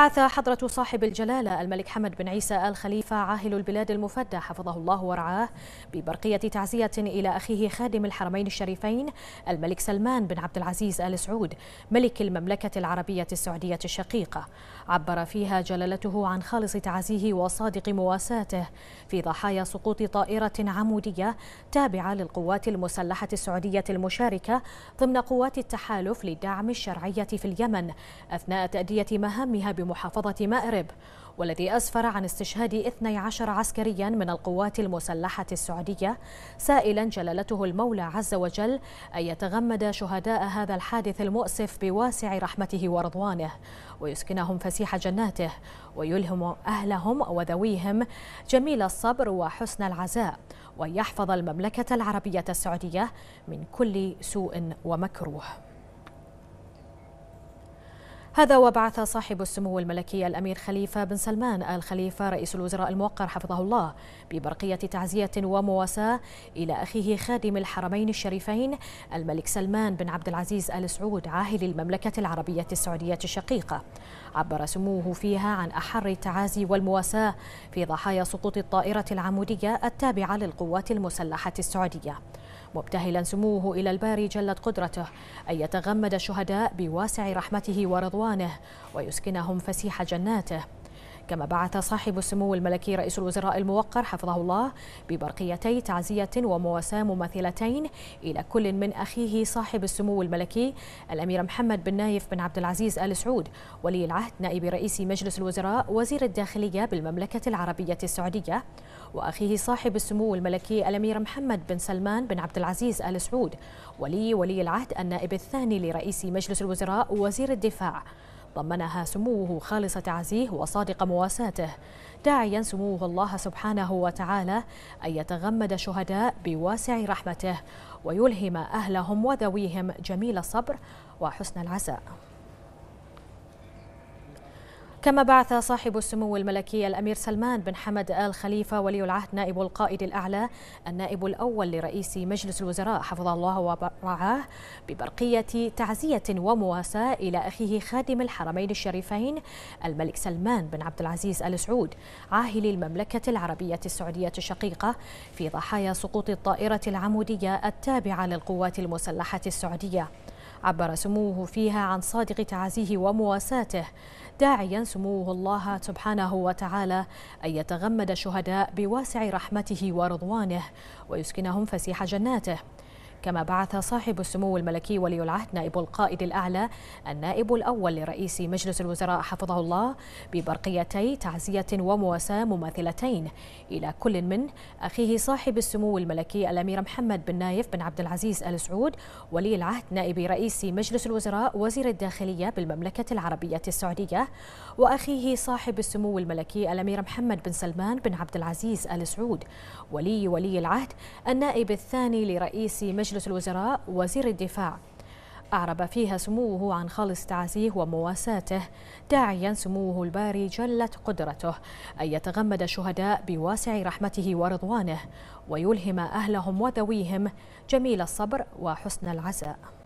بعث حضرة صاحب الجلالة الملك حمد بن عيسى آل خليفة عاهل البلاد المفدى حفظه الله ورعاه ببرقية تعزية إلى أخيه خادم الحرمين الشريفين الملك سلمان بن عبد العزيز آل سعود ملك المملكة العربية السعودية الشقيقة عبر فيها جلالته عن خالص تعزيه وصادق مواساته في ضحايا سقوط طائرة عمودية تابعة للقوات المسلحة السعودية المشاركة ضمن قوات التحالف للدعم الشرعية في اليمن أثناء تأدية مهامها بم محافظة مأرب والذي أسفر عن استشهاد 12 عسكريا من القوات المسلحة السعودية سائلا جلالته المولى عز وجل أن يتغمد شهداء هذا الحادث المؤسف بواسع رحمته ورضوانه ويسكنهم فسيح جناته ويلهم أهلهم وذويهم جميل الصبر وحسن العزاء ويحفظ المملكة العربية السعودية من كل سوء ومكروه هذا وبعث صاحب السمو الملكي الأمير خليفة بن سلمان آل خليفة رئيس الوزراء الموقر حفظه الله ببرقية تعزية ومواساة إلى أخيه خادم الحرمين الشريفين الملك سلمان بن عبد العزيز آل سعود عاهل المملكة العربية السعودية الشقيقة عبر سموه فيها عن أحر التعازي والمواساة في ضحايا سقوط الطائرة العمودية التابعة للقوات المسلحة السعودية مبتهلا سموه إلى الباري جلت قدرته أن يتغمد الشهداء بواسع رحمته ورضوانه ويسكنهم فسيح جناته كما بعث صاحب السمو الملكي رئيس الوزراء الموقر حفظه الله ببرقيتي تعزية ومواساة مماثلتين إلى كل من أخيه صاحب السمو الملكي الأمير محمد بن نايف بن عبد العزيز آل سعود ولي العهد نائب رئيس مجلس الوزراء وزير الداخلية بالمملكة العربية السعودية وأخيه صاحب السمو الملكي الأمير محمد بن سلمان بن عبد العزيز آل سعود ولي ولي العهد النائب الثاني لرئيس مجلس الوزراء وزير الدفاع ضمنها سموه خالص تعزيه وصادق مواساته داعيا سموه الله سبحانه وتعالى أن يتغمد شهداء بواسع رحمته ويلهم أهلهم وذويهم جميل الصبر وحسن العزاء كما بعث صاحب السمو الملكي الأمير سلمان بن حمد آل خليفة ولي العهد نائب القائد الأعلى النائب الأول لرئيس مجلس الوزراء حفظ الله ورعاه ببرقية تعزية ومواساة إلى أخيه خادم الحرمين الشريفين الملك سلمان بن عبد العزيز آل سعود عاهل المملكة العربية السعودية الشقيقة في ضحايا سقوط الطائرة العمودية التابعة للقوات المسلحة السعودية عبر سموه فيها عن صادق تعزيه ومواساته داعيا سموه الله سبحانه وتعالى أن يتغمد الشهداء بواسع رحمته ورضوانه ويسكنهم فسيح جناته كما بعث صاحب السمو الملكي ولي العهد نائب القائد الأعلى النائب الأول لرئيس مجلس الوزراء حفظه الله ببرقيتي تعزية ومواساة مماثلتين إلى كل من أخيه صاحب السمو الملكي الأمير محمد بن نايف بن عبد العزيز آل سعود ولي العهد نائب رئيس مجلس الوزراء وزير الداخلية بالمملكة العربية السعودية وأخيه صاحب السمو الملكي الأمير محمد بن سلمان بن عبد العزيز آل سعود ولي ولي العهد النائب الثاني لرئيس مجلس مجلس الوزراء وزير الدفاع أعرب فيها سموه عن خالص تعزيه ومواساته داعيا سموه الباري جلت قدرته أن يتغمد الشهداء بواسع رحمته ورضوانه ويلهم أهلهم وذويهم جميل الصبر وحسن العزاء